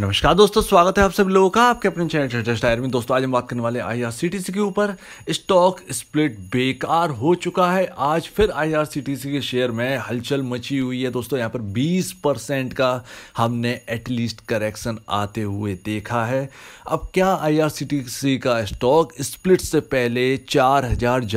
नमस्कार दोस्तों स्वागत है आप सब लोगों का आपके अपने चैनल चर्चा में दोस्तों आज हम बात करने वाले आईआरसीटीसी के ऊपर स्टॉक स्प्लिट बेकार हो चुका है आज फिर आईआरसीटीसी के शेयर में हलचल मची हुई है दोस्तों यहां पर 20 परसेंट का हमने एटलीस्ट करेक्शन आते हुए देखा है अब क्या आईआरसीटीसी का स्टॉक स्प्लिट से पहले चार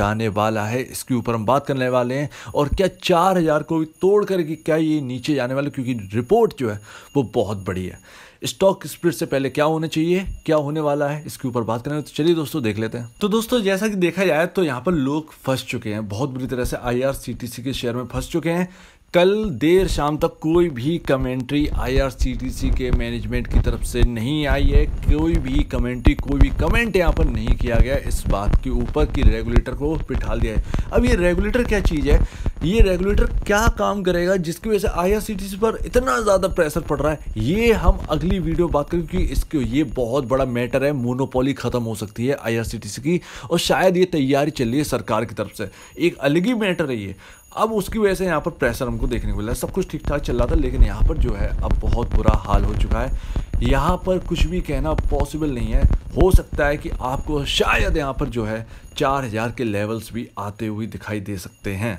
जाने वाला है इसके ऊपर हम बात करने वाले हैं और क्या चार को भी तोड़ करके क्या ये नीचे जाने वाला क्योंकि रिपोर्ट जो है वो बहुत बड़ी है स्टॉक स्प्लिट से पहले क्या होने चाहिए क्या होने वाला है इसके ऊपर बात करेंगे तो चलिए दोस्तों देख लेते हैं तो दोस्तों जैसा कि देखा जाए तो यहाँ पर लोग फंस चुके हैं बहुत बुरी तरह से आई के शेयर में फंस चुके हैं कल देर शाम तक कोई भी कमेंट्री आईआरसीटीसी के मैनेजमेंट की तरफ से नहीं आई है कोई भी कमेंट्री कोई भी कमेंट यहाँ पर नहीं किया गया इस बात के ऊपर कि रेगुलेटर को बिठा दिया है अब ये रेगुलेटर क्या चीज़ है ये रेगुलेटर क्या काम करेगा जिसकी वजह से आईआरसीटीसी पर इतना ज़्यादा प्रेशर पड़ रहा है ये हम अगली वीडियो बात करें क्योंकि इसके ये बहुत बड़ा मैटर है मोनोपोली ख़त्म हो सकती है आई की और शायद ये तैयारी चल रही है सरकार की तरफ से एक अलग ही मैटर है ये अब उसकी वजह से यहाँ पर प्रेशर हमको देखने को मिला सब कुछ ठीक ठाक चल रहा था लेकिन यहाँ पर जो है अब बहुत बुरा हाल हो चुका है यहाँ पर कुछ भी कहना पॉसिबल नहीं है हो सकता है कि आपको शायद यहाँ पर जो है चार हज़ार के लेवल्स भी आते हुए दिखाई दे सकते हैं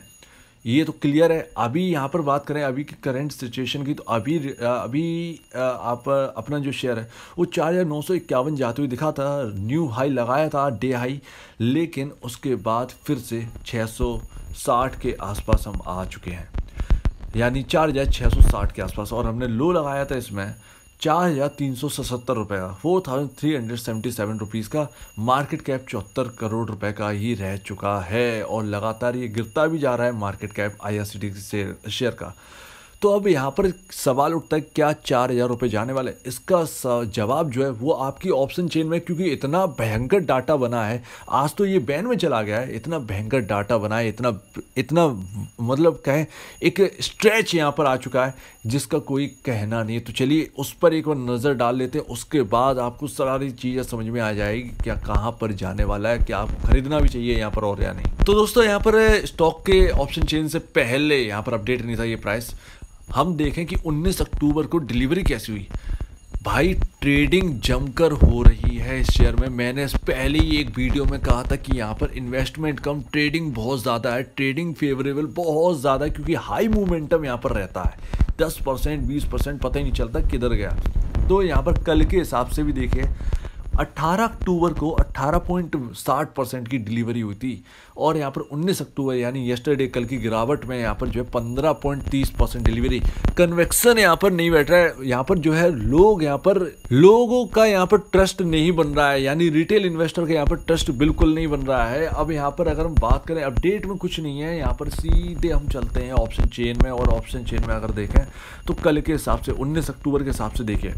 ये तो क्लियर है अभी यहाँ पर बात करें अभी की करंट सिचुएशन की तो अभी अभी आप अपना जो शेयर है वो चार हज़ार नौ सौ इक्यावन जाते हुए दिखा था न्यू हाई लगाया था डे हाई लेकिन उसके बाद फिर से छः सौ साठ के आसपास हम आ चुके हैं यानी चार हज़ार छः सौ साठ के आसपास और हमने लो लगाया था इसमें चार हज़ार तीन सौ सतहत्तर रुपये का four thousand three hundred seventy seven rupees का मार्केट कैप चौहत्तर करोड़ रुपए का ही रह चुका है और लगातार ये गिरता भी जा रहा है मार्केट कैप आई से शेयर का तो अब यहाँ पर सवाल उठता है क्या चार हज़ार रुपये जाने वाले इसका जवाब जो है वो आपकी ऑप्शन चेन में क्योंकि इतना भयंकर डाटा बना है आज तो ये बैन में चला गया है इतना भयंकर डाटा बना है इतना इतना मतलब कहें एक स्ट्रेच यहाँ पर आ चुका है जिसका कोई कहना नहीं है तो चलिए उस पर एक बार नज़र डाल लेते हैं उसके बाद आपको सारी चीज़ें समझ में आ जाएगी क्या कहाँ पर जाने वाला है क्या आपको खरीदना भी चाहिए यहाँ पर और या नहीं तो दोस्तों यहाँ पर स्टॉक के ऑप्शन चेन से पहले यहाँ पर अपडेट नहीं था ये प्राइस हम देखें कि 19 अक्टूबर को डिलीवरी कैसी हुई भाई ट्रेडिंग जमकर हो रही है इस शेयर में मैंने पहले ही एक वीडियो में कहा था कि यहाँ पर इन्वेस्टमेंट कम ट्रेडिंग बहुत ज़्यादा है ट्रेडिंग फेवरेबल बहुत ज़्यादा क्योंकि हाई मोमेंटम यहाँ पर रहता है दस परसेंट बीस परसेंट पता ही नहीं चलता किधर गया तो यहाँ पर कल के हिसाब से भी देखें 18 अक्टूबर को 18.60 परसेंट की डिलीवरी हुई थी और यहाँ पर 19 अक्टूबर यानी येस्टरडे कल की गिरावट में यहाँ पर जो है 15.30 परसेंट डिलीवरी कन्वेक्शन यहाँ पर नहीं बैठ रहा है यहाँ पर जो है लोग यहाँ पर लोगों का यहाँ पर ट्रस्ट नहीं बन रहा है यानी रिटेल इन्वेस्टर का यहाँ पर ट्रस्ट बिल्कुल नहीं बन रहा है अब यहाँ पर अगर हम बात करें अपडेट में कुछ नहीं है यहाँ पर सीधे हम चलते हैं ऑप्शन चेन में और ऑप्शन चेन में अगर देखें तो कल के हिसाब से उन्नीस अक्टूबर के हिसाब से देखें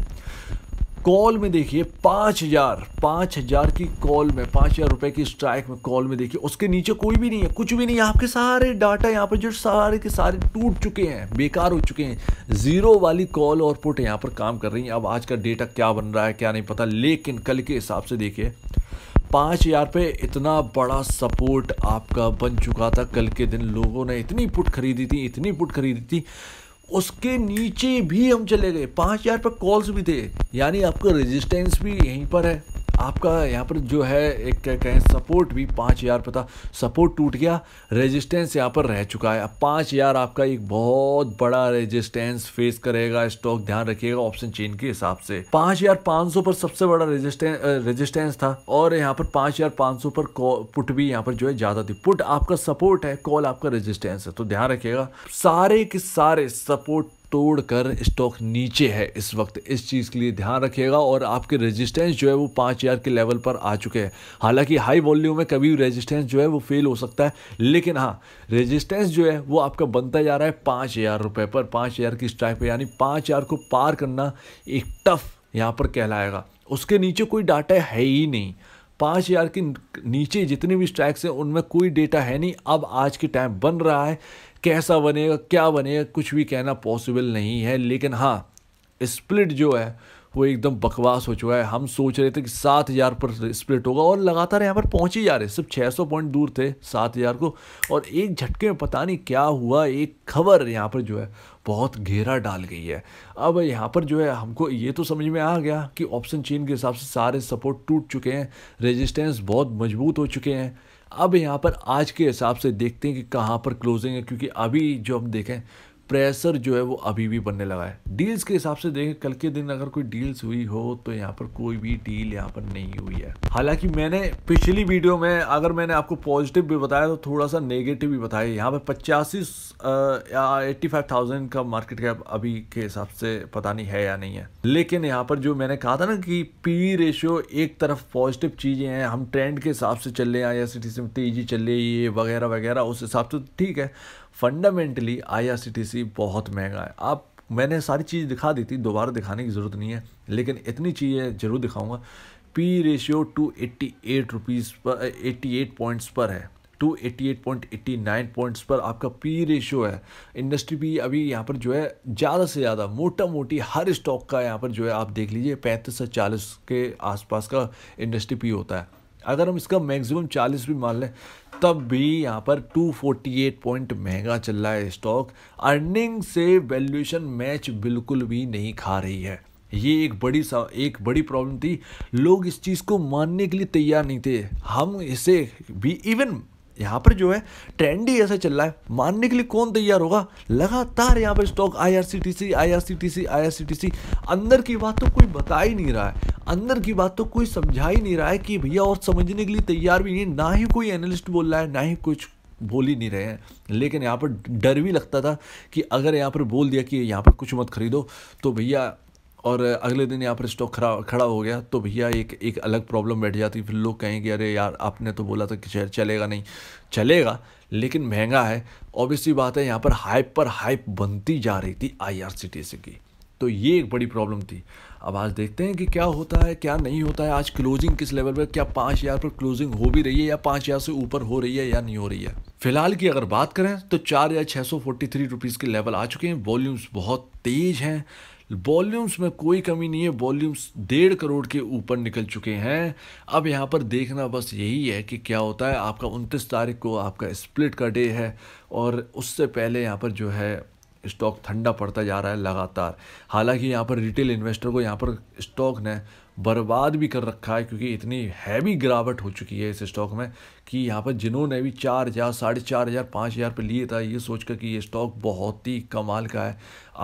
कॉल में देखिए पाँच हज़ार पाँच हज़ार की कॉल में पाँच हज़ार रुपये की स्ट्राइक में कॉल में देखिए उसके नीचे कोई भी नहीं है कुछ भी नहीं है आपके सारे डाटा यहाँ पर जो सारे के सारे टूट चुके हैं बेकार हो चुके हैं ज़ीरो वाली कॉल और पुट यहाँ पर काम कर रही है अब आज का डेटा क्या बन रहा है क्या नहीं पता लेकिन कल के हिसाब से देखिए पाँच हज़ार पे इतना बड़ा सपोर्ट आपका बन चुका था कल के दिन लोगों ने इतनी पुट खरीदी थी इतनी पुट खरीदी थी उसके नीचे भी हम चले गए पाँच हज़ार पर कॉल्स भी थे यानी आपका रेजिस्टेंस भी यहीं पर है आपका यहाँ पर जो है एक क्या कहें सपोर्ट भी पाँच यार पता सपोर्ट टूट गया रेजिस्टेंस यहाँ पर रह चुका है अब पाँच यार आपका एक बहुत बड़ा रेजिस्टेंस फेस करेगा स्टॉक ध्यान रखिएगा ऑप्शन चेन के हिसाब से पाँच हजार पाँच सौ पर सबसे बड़ा रेजिस्टें रेजिस्टेंस था और यहाँ पर पाँच यार पाँच सौ पर पुट भी यहाँ पर जो है ज़्यादा थी पुट आपका सपोर्ट है कॉल आपका रेजिस्टेंस है तो ध्यान रखिएगा सारे के सारे सपोर्ट तोड़कर स्टॉक नीचे है इस वक्त इस चीज़ के लिए ध्यान रखिएगा और आपके रेजिस्टेंस जो है वो पाँच हज़ार के लेवल पर आ चुके हैं हालांकि हाई वॉल्यूम में कभी रेजिस्टेंस जो है वो फेल हो सकता है लेकिन हाँ रेजिस्टेंस जो है वो आपका बनता जा रहा है पाँच हज़ार रुपये पर पाँच हज़ार की स्ट्राइक पर यानी पाँच हज़ार को पार करना एक टफ यहाँ पर कहलाएगा उसके नीचे कोई डाटा है ही नहीं पाँच हज़ार के नीचे जितने भी स्ट्राइक्स हैं उनमें कोई डेटा है नहीं अब आज के टाइम बन रहा है कैसा बनेगा क्या बनेगा कुछ भी कहना पॉसिबल नहीं है लेकिन हाँ स्प्लिट जो है वो एकदम बकवास हो चुका है हम सोच रहे थे कि सात हज़ार पर स्प्लिट होगा और लगातार यहाँ पर पहुँच ही जा रहे सिर्फ छः सौ पॉइंट दूर थे सात हज़ार को और एक झटके में पता नहीं क्या हुआ एक खबर यहाँ पर जो है बहुत घेरा डाल गई है अब यहाँ पर जो है हमको ये तो समझ में आ गया कि ऑप्शन चीन के हिसाब से सारे सपोर्ट टूट चुके हैं रेजिस्टेंस बहुत मजबूत हो चुके हैं अब यहाँ पर आज के हिसाब से देखते हैं कि कहाँ पर क्लोजिंग है क्योंकि अभी जो हम देखें प्रेशर जो है वो अभी भी बनने लगा है डील्स के हिसाब से देखें कल के दिन अगर कोई डील्स हुई हो तो यहाँ पर कोई भी डील यहाँ पर नहीं हुई है हालांकि मैंने पिछली वीडियो में अगर मैंने आपको पॉजिटिव भी बताया तो थोड़ा सा नेगेटिव भी बताया यहाँ पर पचासी या एट्टी फाइव थाउजेंड का मार्केट कैप अभी के हिसाब से पता नहीं है या नहीं है लेकिन यहाँ पर जो मैंने कहा था ना कि पी रेशियो एक तरफ पॉजिटिव चीज़ें हैं हम ट्रेंड के हिसाब से चल रहे हैं या सिटी से तेजी चल रही है वगैरह वगैरह उस हिसाब से तो ठीक है फंडामेंटली आई बहुत महंगा है आप मैंने सारी चीज़ दिखा दी थी दोबारा दिखाने की ज़रूरत नहीं है लेकिन इतनी चीज़ें ज़रूर दिखाऊंगा P ratio two eighty eight rupees पर एट्टी एट पॉइंट्स पर है two eighty eight point eighty nine points पर आपका पी रेशियो है इंडस्ट्री भी अभी यहाँ पर जो है ज़्यादा से ज़्यादा मोटा मोटी हर स्टॉक का यहाँ पर जो है आप देख लीजिए पैंतीस से चालीस के आसपास का इंडस्ट्री पी होता है अगर हम इसका मैक्सिमम चालीस भी मान लें तब भी यहाँ पर 248 पॉइंट महंगा चल रहा है स्टॉक अर्निंग से वैल्यूएशन मैच बिल्कुल भी नहीं खा रही है ये एक बड़ी सा एक बड़ी प्रॉब्लम थी लोग इस चीज़ को मानने के लिए तैयार नहीं थे हम इसे भी इवन यहाँ पर जो है ट्रेंड ही ऐसा चल रहा है मानने के लिए कौन तैयार होगा लगातार यहाँ पर स्टॉक आईआरसीटीसी आईआरसीटीसी आईआरसीटीसी अंदर की बात तो कोई बता ही नहीं रहा है अंदर की बात तो कोई समझा ही नहीं रहा है कि भैया और समझने के लिए तैयार भी नहीं ना ही कोई एनालिस्ट बोल रहा है ना ही कुछ बोल ही नहीं रहे हैं लेकिन यहाँ पर डर भी लगता था कि अगर यहाँ पर बोल दिया कि यहाँ पर कुछ मत खरीदो तो भैया और अगले दिन यहाँ पर स्टॉक खड़ा खड़ा हो गया तो भैया एक एक अलग प्रॉब्लम बैठ जाती फिर लोग कहेंगे अरे यार आपने तो बोला था कि शेयर चलेगा नहीं चलेगा लेकिन महंगा है ऑब्वियसली बात है यहाँ पर हाइप पर हाइप बनती जा रही थी I R C T C की तो ये एक बड़ी प्रॉब्लम थी अब आज देखते हैं कि क्या होता है क्या नहीं होता है आज क्लोजिंग किस लेवल पर क्या पाँच हज़ार पर क्लोजिंग हो भी रही है या पाँच हज़ार से ऊपर हो रही है या नहीं हो रही है फिलहाल की अगर बात करें तो चार हज़ार छः सौ फोर्टी थ्री रुपीज़ के लेवल आ चुके हैं वॉल्यूम्स बहुत तेज़ हैं वॉल्यूम्स में कोई कमी नहीं है वॉल्यूम्स डेढ़ करोड़ के ऊपर निकल चुके हैं अब यहाँ पर देखना बस यही है कि क्या होता है आपका उनतीस तारीख को आपका स्प्लिट का डे है और उससे पहले यहाँ पर जो है स्टॉक ठंडा पड़ता जा रहा है लगातार हालांकि यहाँ पर रिटेल इन्वेस्टर को यहाँ पर स्टॉक ने बर्बाद भी कर रखा है क्योंकि इतनी हैवी गिरावट हो चुकी है इस स्टॉक में कि यहाँ पर जिन्होंने भी चार हज़ार साढ़े चार हज़ार पाँच हज़ार पर लिए था ये सोच कर कि ये स्टॉक बहुत ही कमाल का है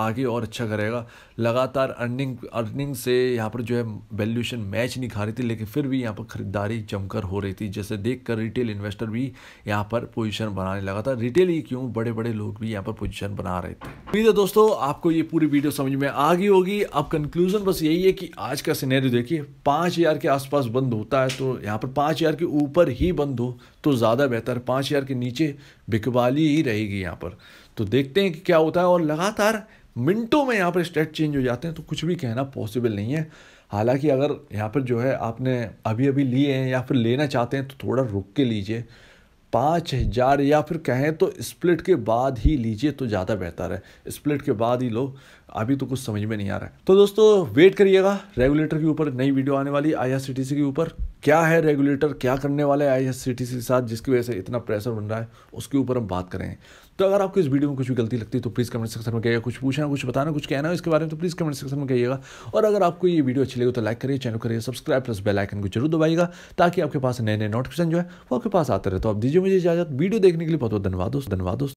आगे और अच्छा करेगा लगातार अर्निंग अर्निंग से यहाँ पर जो है वैल्यूशन मैच नहीं खा रही थी लेकिन फिर भी यहाँ पर खरीदारी जमकर हो रही थी जैसे देख कर रिटेल इन्वेस्टर भी यहाँ पर पोजिशन बनाने लगा था रिटेल ही क्यों बड़े बड़े लोग भी यहाँ पर पोजिशन बना रहे थे उम्मीद है दोस्तों आपको ये पूरी वीडियो समझ में आ गई होगी अब कंक्लूजन बस यही है कि आज का सीनेरियो देखिए पाँच हज़ार के आसपास बंद होता है तो यहाँ पर पाँच हज़ार के ऊपर ही बंद हो तो ज़्यादा बेहतर पाँच हज़ार के नीचे बिकवाली ही रहेगी यहाँ पर तो देखते हैं कि क्या होता है और लगातार मिनटों में यहाँ पर स्टेट चेंज हो जाते हैं तो कुछ भी कहना पॉसिबल नहीं है हालांकि अगर यहाँ पर जो है आपने अभी अभी लिए हैं या फिर लेना चाहते हैं तो थोड़ा रुक के लीजिए पाँच हज़ार या फिर कहें तो स्प्लिट के बाद ही लीजिए तो ज़्यादा बेहतर है स्प्लिट के बाद ही लो अभी तो कुछ समझ में नहीं आ रहा है तो दोस्तों वेट करिएगा रेगुलेटर के ऊपर नई वीडियो आने वाली आई के ऊपर क्या है रेगुलेटर क्या करने वाला है आई के साथ जिसकी वजह से इतना प्रेशर बन रहा है उसके ऊपर हम बात करें तो अगर आपको इस वीडियो में कुछ भी गलती लगती है तो प्लीज़ कमेंट सेक्शन में कहिएगा कुछ पूछना कुछ बताना कुछ कहना इसके बारे में तो प्लीज़ कमेंट सेक्शन में कहिएगा और अगर आपको ये वीडियो अच्छी लगे तो लाइक करिए चैनल करिए सब्सक्राइब प्लस बेलाइकन को जरूर दबाइएगा ताकि आपके पास नए नए नोटिफिकेशन जो है वो आपके पास आते रहे तो आप दीजिए मुझे इजाजत वीडियो देखने के लिए बहुत बहुत धन्यवाद दोस्त धन्यवाद दोस्त